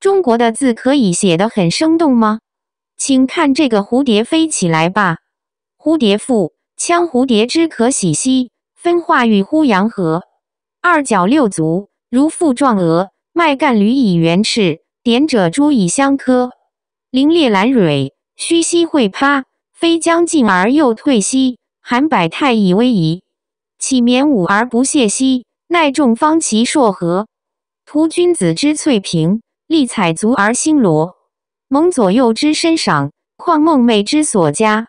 中国的字可以写得很生动吗？请看这个蝴蝶飞起来吧。《蝴蝶赋》：羌蝴蝶之可喜兮，分化于乎阳和。二角六足，如覆状蛾。麦干缕以圆翅，点者珠以相科。凌裂兰蕊，虚兮会趴，飞将进而又退兮，含百态以威仪。岂免吾而不泄兮，奈众芳其硕何？图君子之翠屏，立彩足而星罗。蒙左右之深赏，况梦寐之所加。